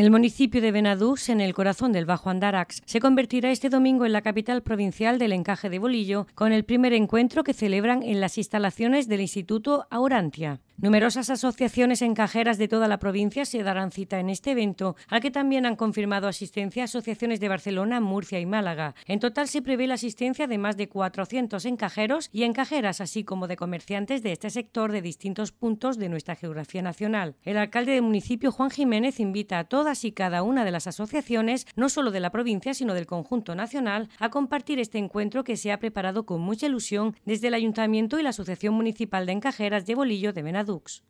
El municipio de Benadús, en el corazón del Bajo Andarax, se convertirá este domingo en la capital provincial del encaje de bolillo, con el primer encuentro que celebran en las instalaciones del Instituto Aurantia. Numerosas asociaciones encajeras de toda la provincia se darán cita en este evento, al que también han confirmado asistencia asociaciones de Barcelona, Murcia y Málaga. En total se prevé la asistencia de más de 400 encajeros y encajeras, así como de comerciantes de este sector de distintos puntos de nuestra geografía nacional. El alcalde de municipio, Juan Jiménez, invita a todas y cada una de las asociaciones, no solo de la provincia, sino del conjunto nacional, a compartir este encuentro que se ha preparado con mucha ilusión desde el Ayuntamiento y la Asociación Municipal de Encajeras de Bolillo de Venado Ducs.